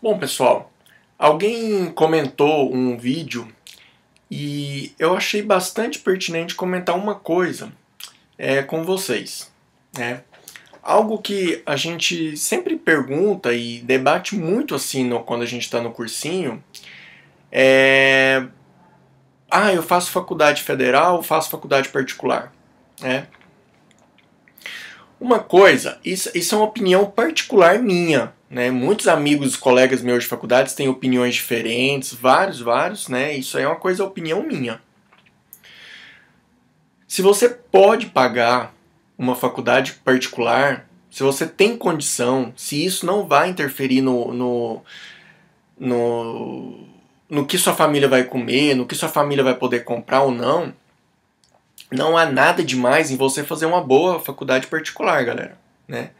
Bom, pessoal, alguém comentou um vídeo e eu achei bastante pertinente comentar uma coisa é, com vocês. Né? Algo que a gente sempre pergunta e debate muito assim no, quando a gente está no cursinho é: ah, eu faço faculdade federal, faço faculdade particular. Né? Uma coisa, isso, isso é uma opinião particular minha, né? Muitos amigos, colegas meus de faculdades têm opiniões diferentes, vários, vários, né? Isso aí é uma coisa, opinião minha. Se você pode pagar uma faculdade particular, se você tem condição, se isso não vai interferir no, no, no, no que sua família vai comer, no que sua família vai poder comprar ou não, não há nada demais em você fazer uma boa faculdade particular, galera, né?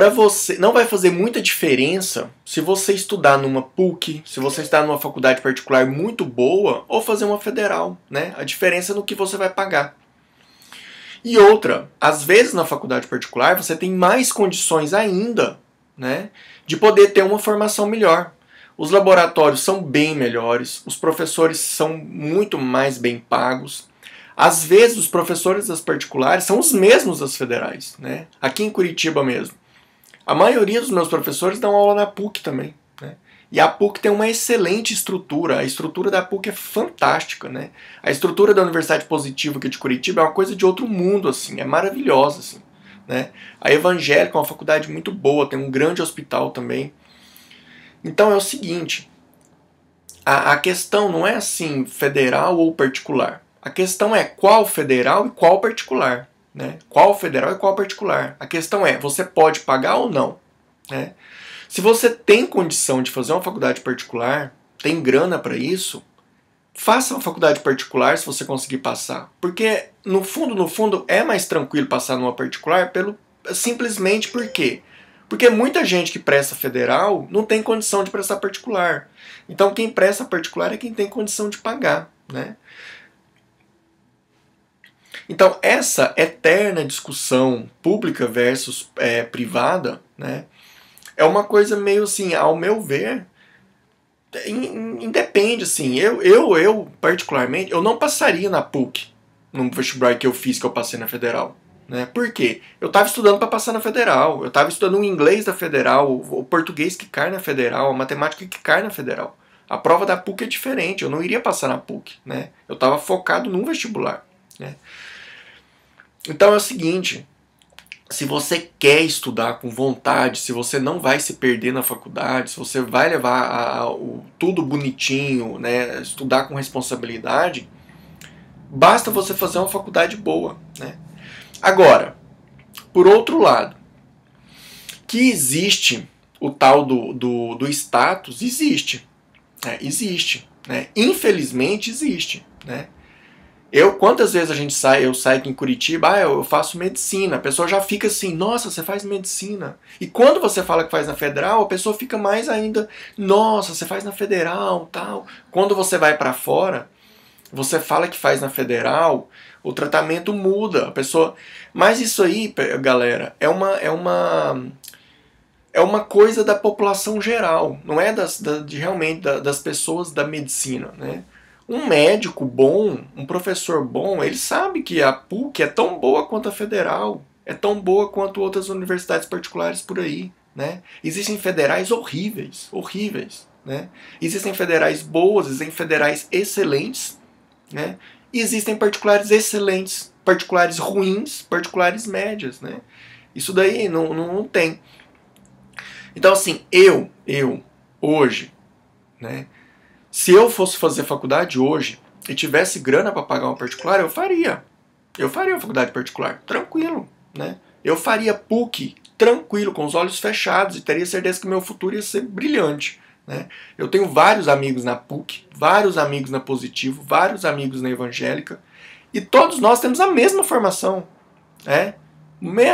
para você não vai fazer muita diferença se você estudar numa PUC, se você estudar numa faculdade particular muito boa ou fazer uma federal, né? A diferença é no que você vai pagar. E outra, às vezes na faculdade particular você tem mais condições ainda, né, de poder ter uma formação melhor. Os laboratórios são bem melhores, os professores são muito mais bem pagos, às vezes os professores das particulares são os mesmos das federais, né? Aqui em Curitiba mesmo. A maioria dos meus professores dão aula na PUC também. Né? E a PUC tem uma excelente estrutura. A estrutura da PUC é fantástica, né? A estrutura da Universidade Positiva aqui de Curitiba é uma coisa de outro mundo, assim. É maravilhosa, assim. Né? A Evangélica é uma faculdade muito boa, tem um grande hospital também. Então é o seguinte, a, a questão não é assim federal ou particular. A questão é qual federal e qual particular. Né? Qual federal e qual particular. A questão é, você pode pagar ou não. Né? Se você tem condição de fazer uma faculdade particular, tem grana para isso, faça uma faculdade particular se você conseguir passar. Porque no fundo, no fundo, é mais tranquilo passar numa particular pelo simplesmente por quê? Porque muita gente que presta federal não tem condição de prestar particular. Então quem presta particular é quem tem condição de pagar, né? Então, essa eterna discussão pública versus é, privada, né, é uma coisa meio assim, ao meu ver, independe, assim. Eu, eu, eu, particularmente, eu não passaria na PUC, no vestibular que eu fiz, que eu passei na Federal. Né? Por quê? Eu estava estudando para passar na Federal, eu estava estudando o inglês da Federal, o português que cai na Federal, a matemática que cai na Federal. A prova da PUC é diferente, eu não iria passar na PUC, né? Eu estava focado no vestibular, né? Então é o seguinte, se você quer estudar com vontade, se você não vai se perder na faculdade, se você vai levar a, a, o, tudo bonitinho, né, estudar com responsabilidade, basta você fazer uma faculdade boa. Né? Agora, por outro lado, que existe o tal do, do, do status, existe. Né, existe. Né? Infelizmente existe. Né? Eu, quantas vezes a gente sai, eu saio aqui em Curitiba, ah, eu faço medicina, a pessoa já fica assim, nossa, você faz medicina. E quando você fala que faz na federal, a pessoa fica mais ainda, nossa, você faz na federal, tal. Quando você vai para fora, você fala que faz na federal, o tratamento muda, a pessoa. Mas isso aí, galera, é uma é uma é uma coisa da população geral, não é das, da, de realmente da, das pessoas da medicina, né? um é. médico bom, um professor bom, ele sabe que a PUC é tão boa quanto a federal, é tão boa quanto outras universidades particulares por aí. Né? Existem federais horríveis, horríveis. Né? Existem federais boas, existem federais excelentes, né? e existem particulares excelentes, particulares ruins, particulares médias. Né? Isso daí não, não, não tem. Então, assim, eu, eu, hoje, né? Se eu fosse fazer faculdade hoje e tivesse grana para pagar uma particular, eu faria. Eu faria uma faculdade particular, tranquilo, né? Eu faria PUC, tranquilo, com os olhos fechados e teria certeza que meu futuro ia ser brilhante. Né? Eu tenho vários amigos na PUC, vários amigos na Positivo, vários amigos na Evangélica, e todos nós temos a mesma formação. Né?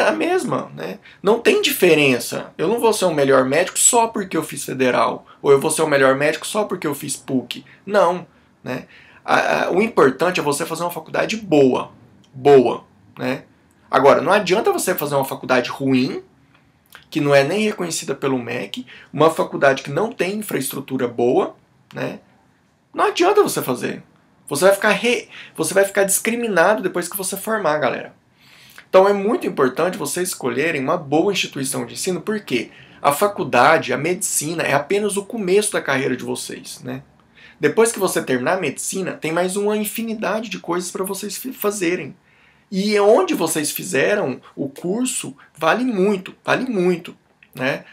a mesma, né? Não tem diferença. Eu não vou ser o um melhor médico só porque eu fiz federal, ou eu vou ser o um melhor médico só porque eu fiz PUC. Não, né? A, a, o importante é você fazer uma faculdade boa, boa, né? Agora, não adianta você fazer uma faculdade ruim, que não é nem reconhecida pelo MEC, uma faculdade que não tem infraestrutura boa, né? Não adianta você fazer. Você vai ficar re... você vai ficar discriminado depois que você formar, galera. Então é muito importante vocês escolherem uma boa instituição de ensino, porque a faculdade, a medicina, é apenas o começo da carreira de vocês, né? Depois que você terminar a medicina, tem mais uma infinidade de coisas para vocês fazerem. E onde vocês fizeram o curso vale muito, vale muito, né?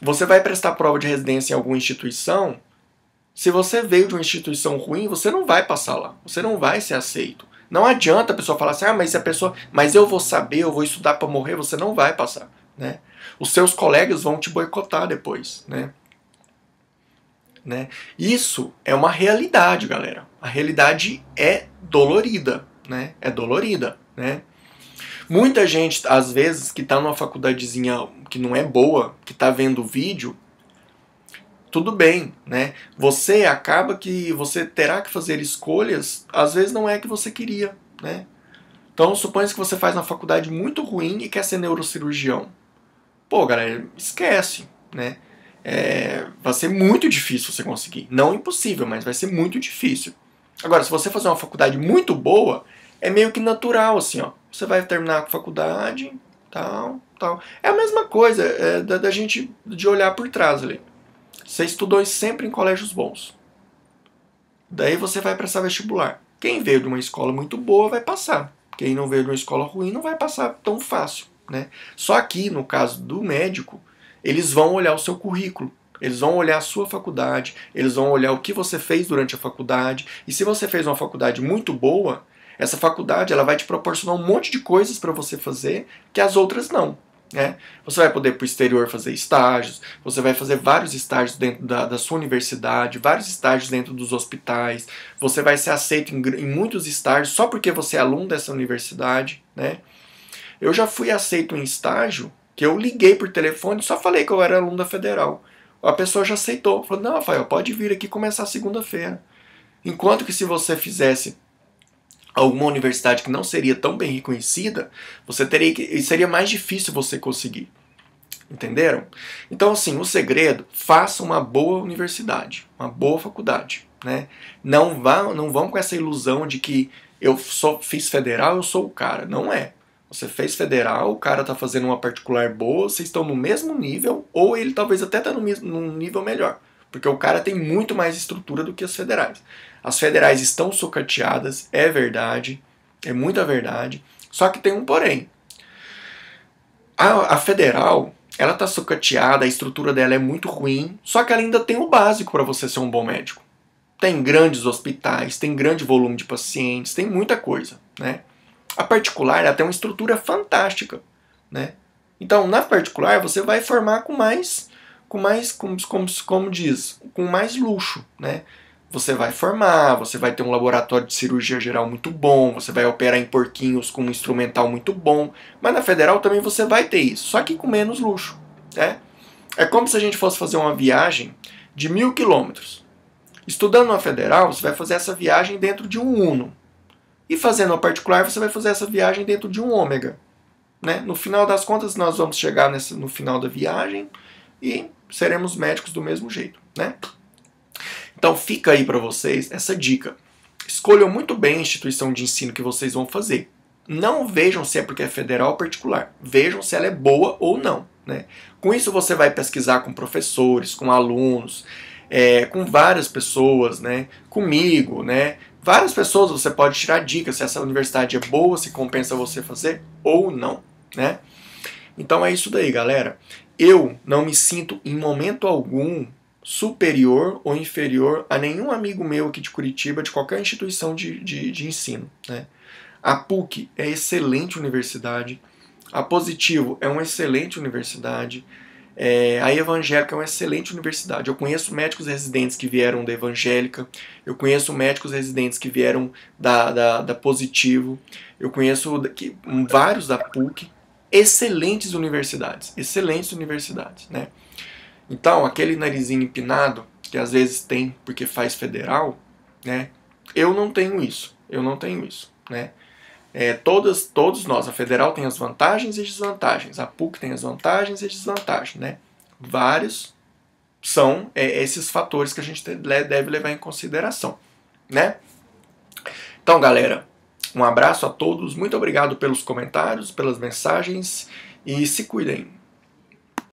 Você vai prestar prova de residência em alguma instituição, se você veio de uma instituição ruim, você não vai passar lá, você não vai ser aceito. Não adianta a pessoa falar assim, ah, mas a pessoa, mas eu vou saber, eu vou estudar para morrer, você não vai passar, né? Os seus colegas vão te boicotar depois, né? Né? Isso é uma realidade, galera. A realidade é dolorida, né? É dolorida, né? Muita gente, às vezes, que está numa faculdadezinha que não é boa, que está vendo o vídeo, tudo bem, né? Você acaba que você terá que fazer escolhas, às vezes não é que você queria, né? Então, suponha que você faz uma faculdade muito ruim e quer ser neurocirurgião. Pô, galera, esquece, né? É, vai ser muito difícil você conseguir. Não impossível, mas vai ser muito difícil. Agora, se você fazer uma faculdade muito boa, é meio que natural, assim, ó. Você vai terminar a faculdade, tal, tal. É a mesma coisa é, da, da gente de olhar por trás ali. Você estudou sempre em colégios bons. Daí você vai prestar vestibular. Quem veio de uma escola muito boa vai passar. Quem não veio de uma escola ruim não vai passar tão fácil. Né? Só que, no caso do médico, eles vão olhar o seu currículo. Eles vão olhar a sua faculdade, eles vão olhar o que você fez durante a faculdade. E se você fez uma faculdade muito boa, essa faculdade ela vai te proporcionar um monte de coisas para você fazer que as outras não. Né? Você vai poder para o exterior fazer estágios, você vai fazer vários estágios dentro da, da, sua universidade, vários estágios dentro dos hospitais, você vai ser aceito em, em muitos estágios só porque você é aluno dessa universidade. Né? Eu já fui aceito em estágio que eu liguei por telefone e só falei que eu era aluno da federal. A pessoa já aceitou, falou: Não, Rafael, pode vir aqui começar segunda-feira. Enquanto que se você fizesse alguma universidade que não seria tão bem reconhecida, você teria que seria mais difícil você conseguir. Entenderam? Então, assim, o segredo, faça uma boa universidade, uma boa faculdade, né? Não vão, não vão com essa ilusão de que eu só fiz federal, eu sou o cara. Não é. Você fez federal, o cara tá fazendo uma particular boa, vocês estão no mesmo nível, ou ele talvez até tá no mesmo, num nível melhor porque o cara tem muito mais estrutura do que as federais. As federais estão sucateadas, é verdade, é muita verdade, só que tem um porém. A, a federal, ela tá sucateada, a estrutura dela é muito ruim, só que ela ainda tem o básico para você ser um bom médico. Tem grandes hospitais, tem grande volume de pacientes, tem muita coisa, né? A particular, ela tem uma estrutura fantástica, né? Então, na particular, você vai formar com mais com mais, como, como, como diz, com mais luxo, né? Você vai formar, você vai ter um laboratório de cirurgia geral muito bom, você vai operar em porquinhos com um instrumental muito bom, mas na federal também você vai ter isso, só que com menos luxo, né? É como se a gente fosse fazer uma viagem de mil quilômetros. Estudando na federal, você vai fazer essa viagem dentro de um Uno. E fazendo a particular, você vai fazer essa viagem dentro de um ômega. Né? No final das contas, nós vamos chegar nesse, no final da viagem e seremos médicos do mesmo jeito, né? Então fica aí para vocês essa dica. Escolham muito bem a instituição de ensino que vocês vão fazer. Não vejam se é porque é federal ou particular. Vejam se ela é boa ou não. Né? Com isso você vai pesquisar com professores, com alunos, é, com várias pessoas, né? comigo, né? várias pessoas você pode tirar dicas se essa universidade é boa, se compensa você fazer ou não. Né? Então é isso daí, galera. Eu não me sinto em momento algum superior ou inferior a nenhum amigo meu aqui de Curitiba, de qualquer instituição de, de, de ensino. Né? A PUC é excelente universidade, a Positivo é uma excelente universidade, é, a Evangélica é uma excelente universidade. Eu conheço médicos residentes que vieram da Evangélica, eu conheço médicos residentes que vieram da, da, da Positivo, eu conheço vários da PUC excelentes universidades, excelentes universidades, né? Então, aquele narizinho empinado que às vezes tem porque faz federal, né? Eu não tenho isso, eu não tenho isso, né? É, todas, todos nós, a federal tem as vantagens e desvantagens, a PUC tem as vantagens e desvantagens, né? Vários são é, esses fatores que a gente deve levar em consideração, né? Então, galera, um abraço a todos, muito obrigado pelos comentários, pelas mensagens e se cuidem.